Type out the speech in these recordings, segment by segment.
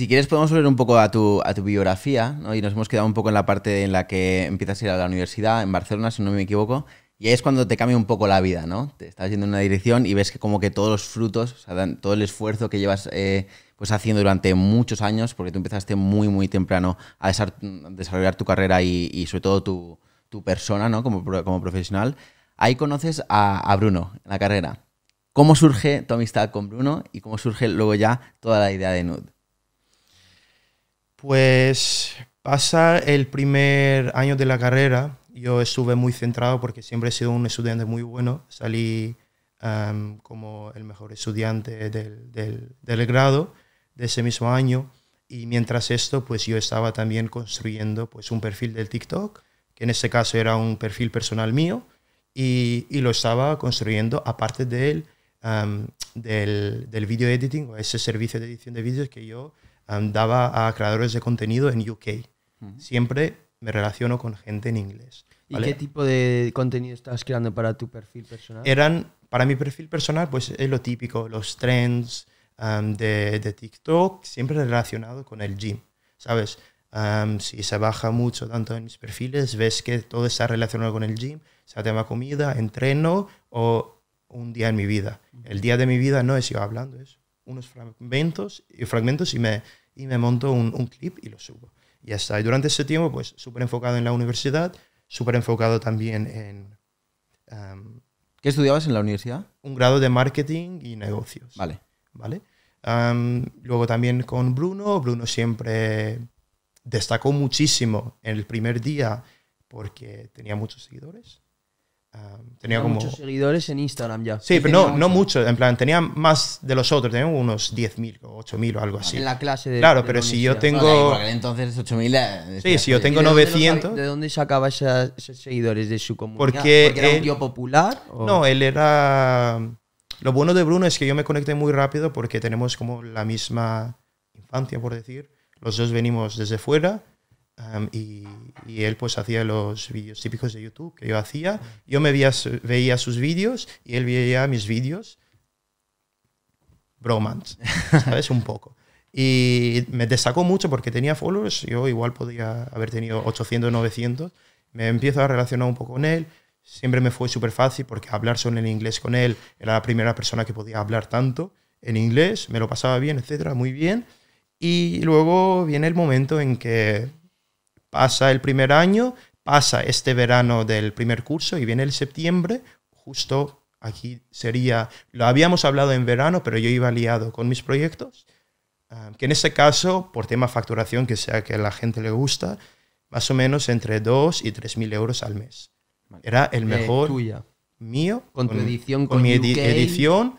si quieres podemos volver un poco a tu, a tu biografía, ¿no? Y nos hemos quedado un poco en la parte en la que empiezas a ir a la universidad, en Barcelona, si no me equivoco, y ahí es cuando te cambia un poco la vida, ¿no? Te estás yendo en una dirección y ves que como que todos los frutos, todo el esfuerzo que llevas eh, pues haciendo durante muchos años, porque tú empezaste muy, muy temprano a desarrollar tu carrera y, sobre todo tu, tu, persona, ¿no? Como, como profesional. Ahí conoces a, a Bruno en la carrera. ¿Cómo surge tu amistad con Bruno y cómo surge luego ya toda la idea de Nude? Pues pasa el primer año de la carrera, yo estuve muy centrado porque siempre he sido un estudiante muy bueno, salí em, como el mejor estudiante del, grado de ese mismo año y mientras esto pues yo estaba también construyendo pues un perfil del TikTok, que en ese caso era un perfil personal mío y, lo estaba construyendo aparte de em, del, del video editing o ese servicio de edición de vídeos que yo andaba daba a creadores de contenido en UK. Siempre me relaciono con gente en inglés. ¿Y qué tipo de contenido estabas creando para tu perfil personal? Eran, para mi perfil personal, pues es lo típico, los trends de, de, TikTok, siempre relacionado con el gym, ¿sabes? si se baja mucho tanto en mis perfiles, ves que todo está relacionado con el gym, sea tema comida, entreno o un día en mi vida. El día de mi vida no he sido hablando, es unos fragmentos y fragmentos y me, y me monto un, clip y lo subo. Y ya está. Y durante ese tiempo, pues súper enfocado en la universidad, súper enfocado también en... Em, ¿Qué estudiabas en la universidad? Un grado de marketing y negocios. Vale. Vale. Em, luego también con Bruno. Bruno siempre destacó muchísimo en el primer día porque tenía muchos seguidores. Ah, tenía como... muchos seguidores en Instagram ya. Sí, pero no, no muchos, en plan, tenía más de los otros, tenía unos 10.000 o 8.000 o algo así. En la clase de... Claro, pero si yo tengo... entonces 8.000... Eh, sí, si yo tengo de 900... Dónde, ¿De dónde sacaba esos seguidores de su comunidad? Porque, ¿Porque era tío popular? No, él era... Lo bueno de Bruno es que yo me conecté muy rápido porque tenemos como la misma infancia, por decir. Los dos venimos desde fuera y, él pues hacía los vídeos típicos de YouTube que yo hacía. Yo me veía, veía sus vídeos y él veía mis vídeos. Bromance, ¿sabes? Un poco. Y me destacó mucho porque tenía followers. Yo igual podía haber tenido 800, 900. Me empiezo a relacionar un poco con él. Siempre me fue súper fácil porque hablar solo en inglés con él era la primera persona que podía hablar tanto en inglés. Me lo pasaba bien, etcétera, muy bien. Y luego viene el momento en que Pasa el primer año, pasa este verano del primer curso y viene el septiembre, justo aquí sería, lo habíamos hablado en verano, pero yo iba liado con mis proyectos, ah, que en ese caso, por tema facturación, que sea que a la gente le gusta, más o menos entre 2 y 3 mil euros al mes. Era el eh, mejor mío. Con, tu edición, con, mi edición.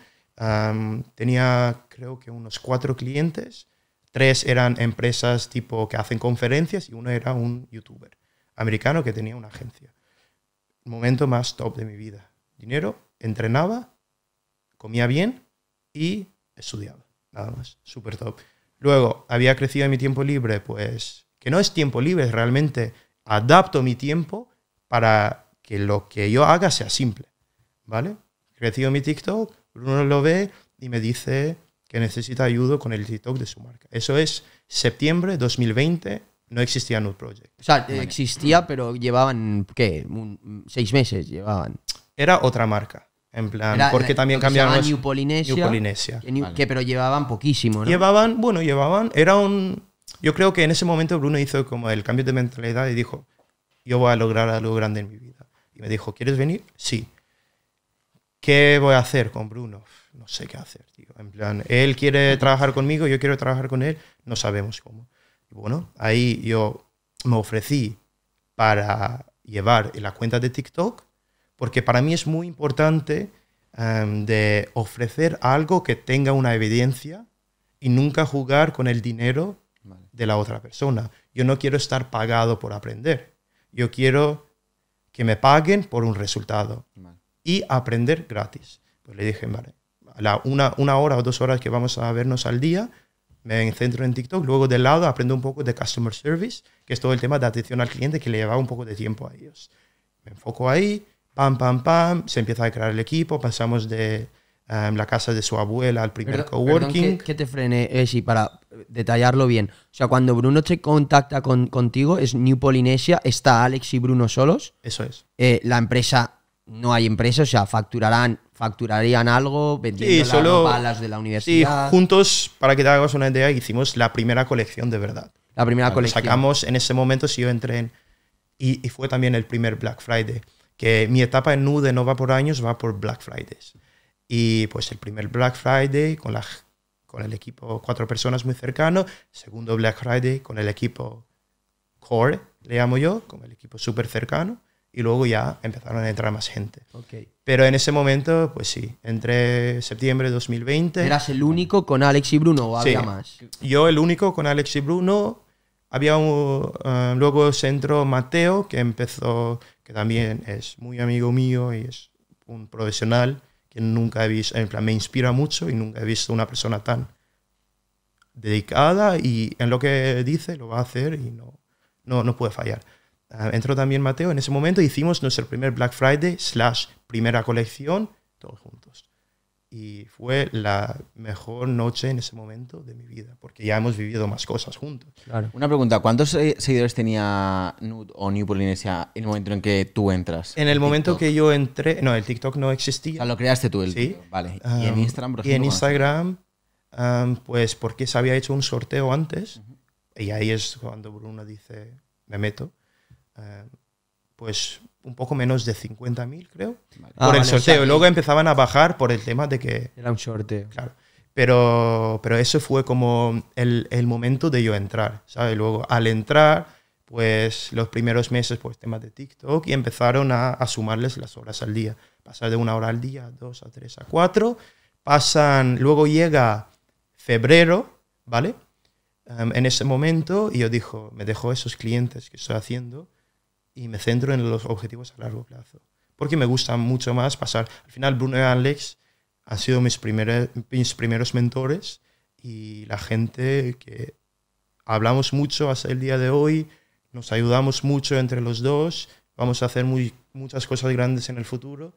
tenía creo que unos cuatro clientes Tres eran empresas tipo que hacen conferencias y uno era un youtuber americano que tenía una agencia. momento más top de mi vida. Dinero, entrenaba, comía bien y estudiaba. Nada más. Súper top. Luego, había crecido en mi tiempo libre, pues, que no es tiempo libre, realmente adapto mi tiempo para que lo que yo haga sea simple. ¿Vale? Crecido mi TikTok, Uno lo ve y me dice, que necesita ayuda con el TikTok de su marca. Eso es septiembre 2020, no existía Nude Project. O sea, existía, pero llevaban, ¿qué? seis meses llevaban. Era otra marca. En plan, porque también cambiaron. New Polinesia. New Polinesia. Que, pero llevaban poquísimo, ¿no? Llevaban, bueno, llevaban. Era un. Yo creo que en ese momento Bruno hizo como el cambio de mentalidad y dijo: Yo voy a lograr algo grande en mi vida. Y me dijo: ¿Quieres venir? Sí. ¿Qué voy a hacer con Bruno? no sé qué hacer, tío. En plan, él quiere trabajar conmigo, yo quiero trabajar con él, no sabemos cómo. bueno, ahí yo me ofrecí para llevar la cuenta de TikTok, porque para mí es muy importante em, de ofrecer algo que tenga una evidencia y nunca jugar con el dinero de la otra persona. Yo no quiero estar pagado por aprender. Yo quiero que me paguen por un resultado y aprender gratis. Pues le dije, vale, una, hora o dos horas que vamos a vernos al día, me centro en TikTok, luego del lado aprendo un poco de Customer Service, que es todo el tema de atención al cliente que le llevaba un poco de tiempo a ellos. Me enfoco ahí, pam, pam, pam, se empieza a crear el equipo, pasamos de em, la casa de su abuela al primer coworking. que, te frené, Eshi, eh, para detallarlo bien. O sea, cuando Bruno te contacta con, contigo, es New Polinesia, está Alex y Bruno solos. Eso es. Eh, la empresa, no hay empresa, o sea, facturarán facturarían algo vendiendo sí, solo, las de la universidad. Sí, juntos, para que te hagas una idea, hicimos la primera colección de verdad. La primera colección. colección. Sacamos en ese momento, si yo entré en, y, fue también el primer Black Friday, que mi etapa en Nude no va por años, va por Black Fridays. Y pues el primer Black Friday con, la, con el equipo cuatro personas muy cercano, segundo Black Friday con el equipo core, le llamo yo, con el equipo súper cercano y luego ya empezaron a entrar más gente. Okay. Pero en ese momento, pues sí, entre septiembre de 2020... ¿Eras el único con Alex y Bruno o había sí, más? Yo el único con Alex y Bruno. Había un, uh, eh, centro Mateo, que empezó, que también es muy amigo mío y es un profesional que nunca he visto, en plan, me inspira mucho y nunca he visto una persona tan dedicada y en lo que dice lo va a hacer y no, no, no puede fallar. Ah, entró también Mateo. En ese momento hicimos nuestro primer Black Friday slash primera colección, todos juntos. Y fue la mejor noche en ese momento de mi vida, porque ya hemos vivido más cosas juntos. Una pregunta, ¿cuántos eh, seguidores tenía Nude o New Polinesia en el momento en que tú entras? En el, momento que yo entré, no, el TikTok no existía. lo creaste tú, el Sí. Vale. ¿Y en Instagram, pues porque se había hecho un sorteo antes, y ahí es cuando Bruno dice, me meto. Eh, pues un poco menos de 50.000, creo, por ah, el sorteo. Luego empezaban a bajar por el tema de que... Era un sorteo. Claro. Pero, pero eso fue como el, momento de yo entrar, Luego, al entrar, pues los primeros meses, pues temas de TikTok y empezaron a, sumarles las horas al día. Pasar de una hora al día, a dos, a tres, a cuatro. Pasan, luego llega febrero, ¿vale? Em, en ese momento, y yo dijo, me dejo esos clientes que estoy haciendo, y me centro en los objetivos a largo plazo. Porque me gusta mucho más pasar. Al final, Bruno y Alex han sido mis, primeros, primeros mentores y la gente que hablamos mucho hasta el día de hoy, nos ayudamos mucho entre los dos, vamos a hacer muchas cosas grandes en el futuro,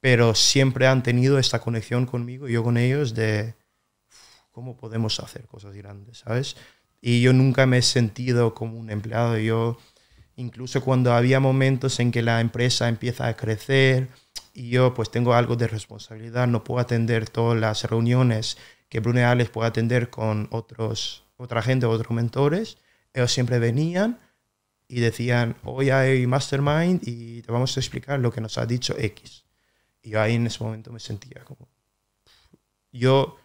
pero siempre han tenido esta conexión conmigo y yo con ellos de cómo podemos hacer cosas grandes, ¿sabes? Y yo nunca me he sentido como un empleado, yo incluso cuando había momentos en que la empresa empieza a crecer y yo pues tengo algo de responsabilidad, no puedo atender todas las reuniones que Bruneales puede atender con otros, otra gente, o otros mentores, ellos siempre venían y decían, hoy hay mastermind y te vamos a explicar lo que nos ha dicho X. Y yo ahí en ese momento me sentía como, yo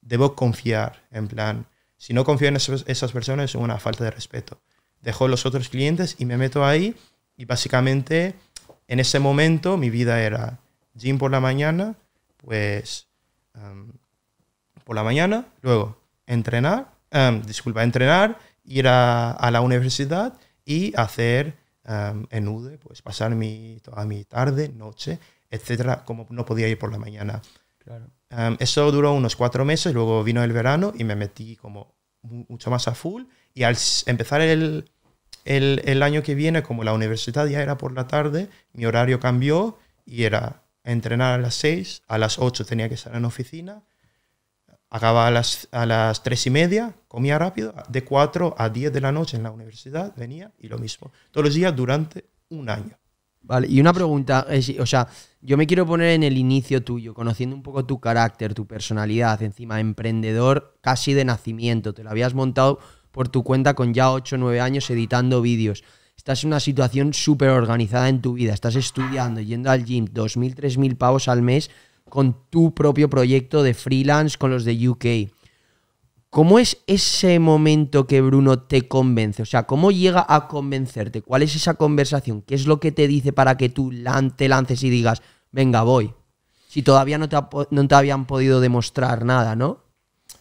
debo confiar, en plan, si no confío en esas personas es una falta de respeto dejo los otros clientes y me meto ahí y básicamente en ese momento mi vida era gym por la mañana, pues em, por la mañana, luego entrenar, em, disculpa, entrenar, ir a, la universidad y hacer em, en UDE, pues pasar mi, toda mi tarde, noche, etcétera, como no podía ir por la mañana. Claro. eso duró unos cuatro meses, luego vino el verano y me metí como mucho más a full. Y al empezar el, el, año que viene, como la universidad ya era por la tarde, mi horario cambió y era entrenar a las 6, a las 8 tenía que estar en oficina, acababa a las, a las 3 y media, comía rápido, de 4 a 10 de la noche en la universidad venía y lo mismo, todos los días durante un año. Vale, y una pregunta, o sea, yo me quiero poner en el inicio tuyo, conociendo un poco tu carácter, tu personalidad, encima emprendedor casi de nacimiento, te lo habías montado por tu cuenta con ya 8 o 9 años editando vídeos. Estás en una situación súper organizada en tu vida. Estás estudiando, yendo al gym, 2.000, 3.000 pavos al mes con tu propio proyecto de freelance con los de UK. ¿Cómo es ese momento que Bruno te convence? O sea, ¿cómo llega a convencerte? ¿Cuál es esa conversación? ¿Qué es lo que te dice para que tú te lances y digas, venga, voy? Si todavía no te, no te habían podido demostrar nada, ¿no?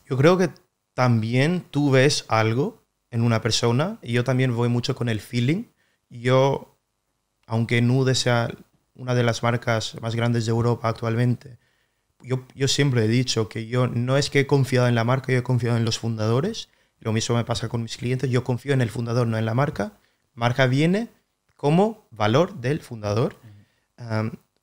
Yo creo que también tú ves algo en una persona y yo también voy mucho con el feeling. Yo, aunque Nude sea una de las marcas más grandes de Europa actualmente, yo, siempre he dicho que yo no es que he confiado en la marca, yo he confiado en los fundadores. Lo mismo me pasa con mis clientes, yo confío en el fundador, no en la marca. Marca viene como valor del fundador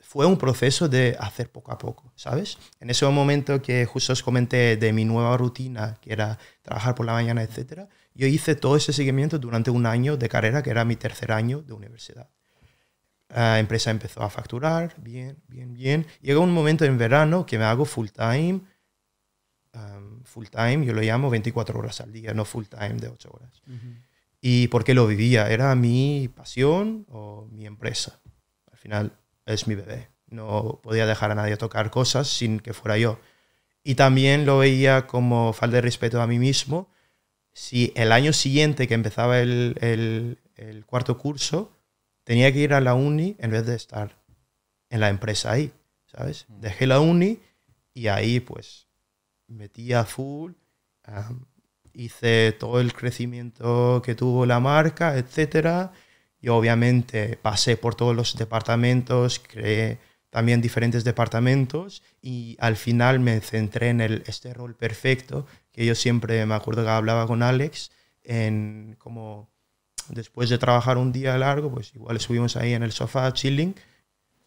fue un proceso de hacer poco a poco, ¿sabes? En ese momento que justo os comenté de mi nueva rutina, que era trabajar por la mañana, etc., yo hice todo ese seguimiento durante un año de carrera, que era mi tercer año de universidad. La empresa empezó a facturar, bien, bien, bien. Llegó un momento en verano que me hago full time, full time, yo lo llamo 24 horas al día, no full time de 8 horas. ¿Y por qué lo vivía, era mi pasión o mi empresa. Al final es mi bebé. No podía dejar a nadie tocar cosas sin que fuera yo. Y también lo veía como falta de respeto a mí mismo. Si el año siguiente que empezaba el, el, cuarto curso, tenía que ir a la uni en vez de estar en la empresa ahí, ¿sabes? Mm. Dejé la uni y ahí pues metí a full, hice todo el crecimiento que tuvo la marca, etcétera yo obviamente pasé por todos los departamentos, creé también diferentes departamentos y al final me centré en este rol perfecto que yo siempre me acuerdo que hablaba con Alex en como después de trabajar un día largo, pues igual estuvimos ahí en el sofá chilling,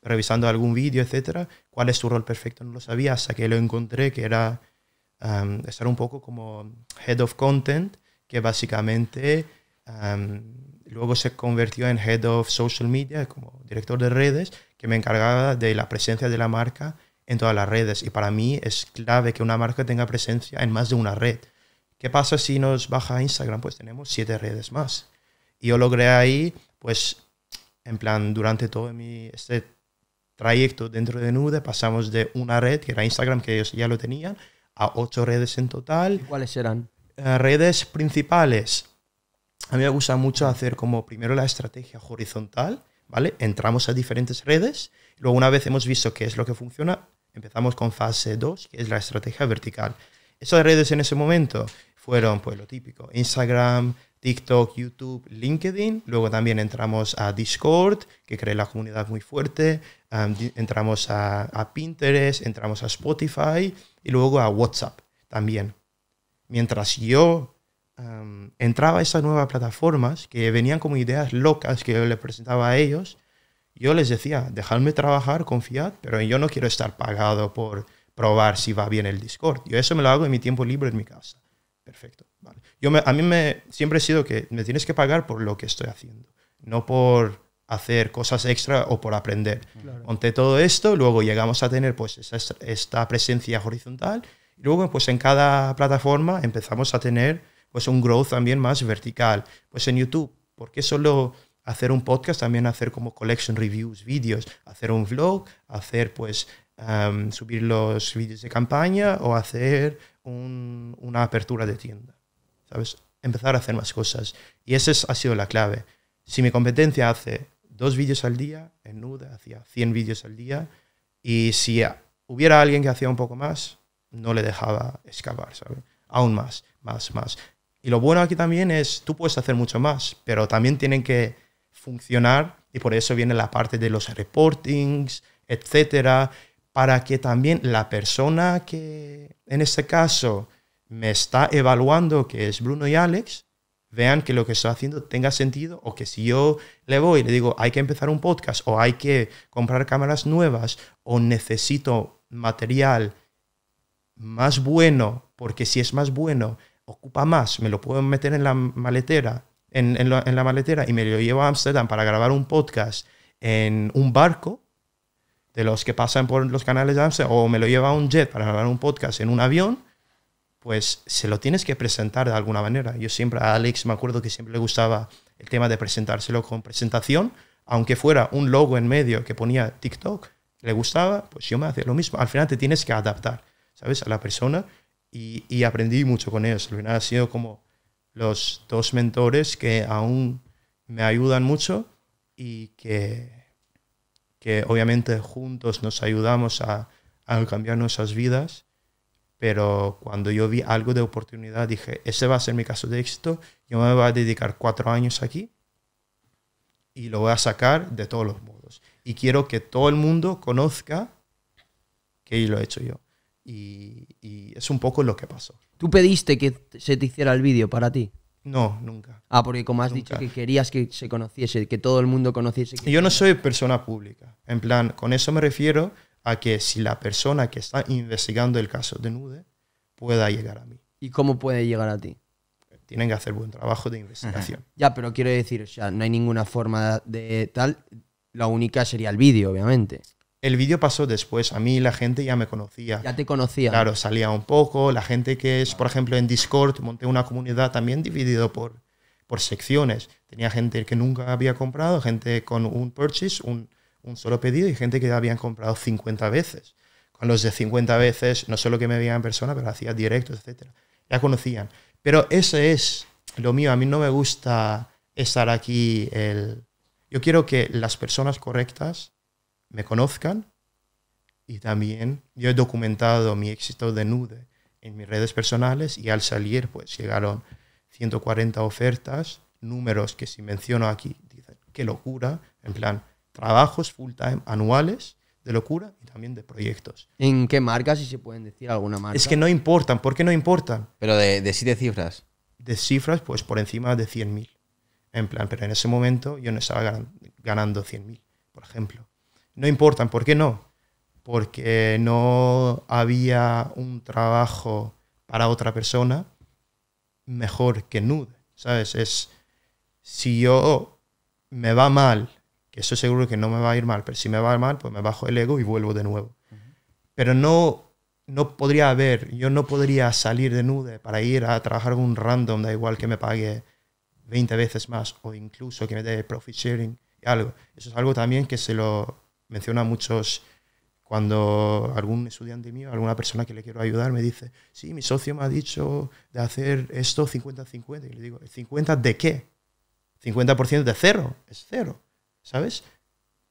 revisando algún vídeo, etc. ¿Cuál es tu rol perfecto? No lo sabía hasta que lo encontré, que era estar un poco como head of content, que básicamente Luego se convirtió en Head of Social Media, como director de redes, que me encargaba de la presencia de la marca en todas las redes. Y para mí es clave que una marca tenga presencia en más de una red. ¿Qué pasa si nos baja Instagram? Pues tenemos siete redes más. Y yo logré ahí, pues, en plan, durante todo mi, este trayecto dentro de Nude, pasamos de una red, que era Instagram, que ellos ya lo tenían, a ocho redes en total. ¿Cuáles eran? Eh, redes principales, a mí me gusta mucho hacer como primero la estrategia horizontal, ¿vale? Entramos a diferentes redes, luego una vez hemos visto qué es lo que funciona, empezamos con fase 2, que es la estrategia vertical. Esas redes en ese momento fueron, pues lo típico, Instagram, TikTok, YouTube, LinkedIn. Luego también entramos a Discord, que crea la comunidad muy fuerte. entramos a, a, Pinterest, entramos a Spotify y luego a WhatsApp también. Mientras yo entraba a esas nuevas plataformas que venían como ideas locas que yo les presentaba a ellos, yo les decía, dejadme trabajar, confiad, pero yo no quiero estar pagado por probar si va bien el Discord. Yo eso me lo hago en mi tiempo libre en mi casa. Perfecto. Vale. Yo a mí me, siempre he sido que me tienes que pagar por lo que estoy haciendo, no por hacer cosas extra o por aprender. ante todo esto, luego llegamos a tener pues esta presencia horizontal y luego pues en cada plataforma empezamos a tener pues un growth también más vertical. Pues en YouTube, ¿por qué solo hacer un podcast? También hacer como collection reviews, vídeos, hacer un vlog, hacer pues subir los vídeos de campaña o hacer una apertura de tienda. ¿Sabes? Empezar a hacer más cosas. Y esa es, ha sido la clave. Si mi competencia hace dos vídeos al día, en Nude hacía 100 vídeos al día, y si hubiera alguien que hacía un poco más, no le dejaba escapar, ¿sabes? Aún más, más, más. Y lo bueno aquí también es, tú puedes hacer mucho más, pero también tienen que funcionar y por eso viene la parte de los reportings, etcétera, para que también la persona que en este caso me está evaluando, que es Bruno y Alex, vean que lo que estoy haciendo tenga sentido o que si yo le voy y le digo hay que empezar un podcast o hay que comprar cámaras nuevas o necesito material más bueno, porque si es más bueno, ocupa más, me lo puedo meter en la maletera, en, en, la, maletera y me lo llevo a Amsterdam para grabar un podcast en un barco de los que pasan por los canales de Amsterdam o me lo lleva a un jet para grabar un podcast en un avión, pues se lo tienes que presentar de alguna manera. Yo siempre a Alex me acuerdo que siempre le gustaba el tema de presentárselo con presentación, aunque fuera un logo en medio que ponía TikTok, le gustaba, pues yo me hacía lo mismo. Al final te tienes que adaptar, ¿sabes? A la persona y, aprendí mucho con ellos. Al final han sido como los dos mentores que aún me ayudan mucho y que, que obviamente juntos nos ayudamos a, a cambiar nuestras vidas. Pero cuando yo vi algo de oportunidad, dije, ese va a ser mi caso de éxito, yo me voy a dedicar cuatro años aquí y lo voy a sacar de todos los modos. Y quiero que todo el mundo conozca que lo he hecho yo. Y, es un poco lo que pasó. ¿Tú pediste que se te hiciera el vídeo para ti? No, nunca. Ah, porque como has dicho que querías que se conociese, que todo el mundo conociese. Yo no soy persona pública. En plan, con eso me refiero a que si la persona que está investigando el caso de Nude pueda llegar a mí. ¿Y cómo puede llegar a ti? Tienen que hacer buen trabajo de investigación. Ya, pero quiero decir, o sea, no hay ninguna forma de tal. La única sería el vídeo, obviamente el vídeo pasó después. A mí la gente ya me conocía. Ya te conocía. Claro, salía un poco. La gente que es, por ejemplo, en Discord, monté una comunidad también dividido por, por secciones. Tenía gente que nunca había comprado, gente con un purchase, un, solo pedido, y gente que habían comprado 50 veces. Con los de 50 veces, no solo que me veían en persona, pero hacía directos, etc. Ya conocían. Pero eso es lo mío. A mí no me gusta estar aquí. El... Yo quiero que las personas correctas me conozcan y también yo he documentado mi éxito de nude en mis redes personales y al salir pues llegaron 140 ofertas, números que si menciono aquí dicen, qué locura, en plan, trabajos full time anuales de locura y también de proyectos. ¿En qué marcas, si se pueden decir alguna marca? Es que no importan, ¿por qué no importan? Pero de, de cifras. De cifras pues por encima de 100.000. En plan, pero en ese momento yo no estaba ganando 100.000, por ejemplo no importan. ¿Por qué no? Porque no había un trabajo para otra persona mejor que nude. ¿Sabes? Es, si yo me va mal, que eso seguro que no me va a ir mal, pero si me va mal, pues me bajo el ego y vuelvo de nuevo. Pero no, no podría haber, yo no podría salir de nude para ir a trabajar un random, da igual que me pague 20 veces más o incluso que me dé profit sharing y algo. Eso es algo también que se lo menciona muchos cuando algún estudiante mío, alguna persona que le quiero ayudar, me dice, sí, mi socio me ha dicho de hacer esto 50-50. Y le digo, ¿50 de qué? 50% de cero, es cero, ¿sabes?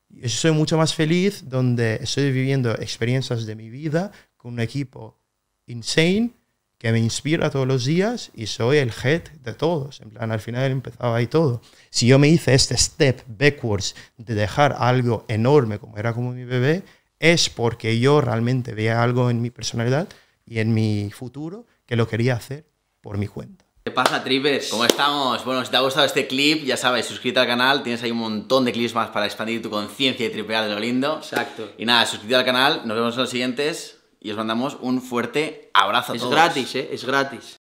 Yo soy mucho más feliz donde estoy viviendo experiencias de mi vida con un equipo insane que me inspira todos los días y soy el head de todos. En plan, al final empezaba ahí todo. Si yo me hice este step backwards de dejar algo enorme como era como mi bebé, es porque yo realmente veía algo en mi personalidad y en mi futuro que lo quería hacer por mi cuenta. ¿Qué pasa, Tripes? ¿Cómo estamos? Bueno, si te ha gustado este clip, ya sabes, suscríbete al canal, tienes ahí un montón de clips más para expandir tu conciencia y tripear de lo lindo. Exacto. Y nada, suscríbete al canal, nos vemos en los siguientes y os mandamos un fuerte abrazo. es gratis, ¿eh? Es gratis.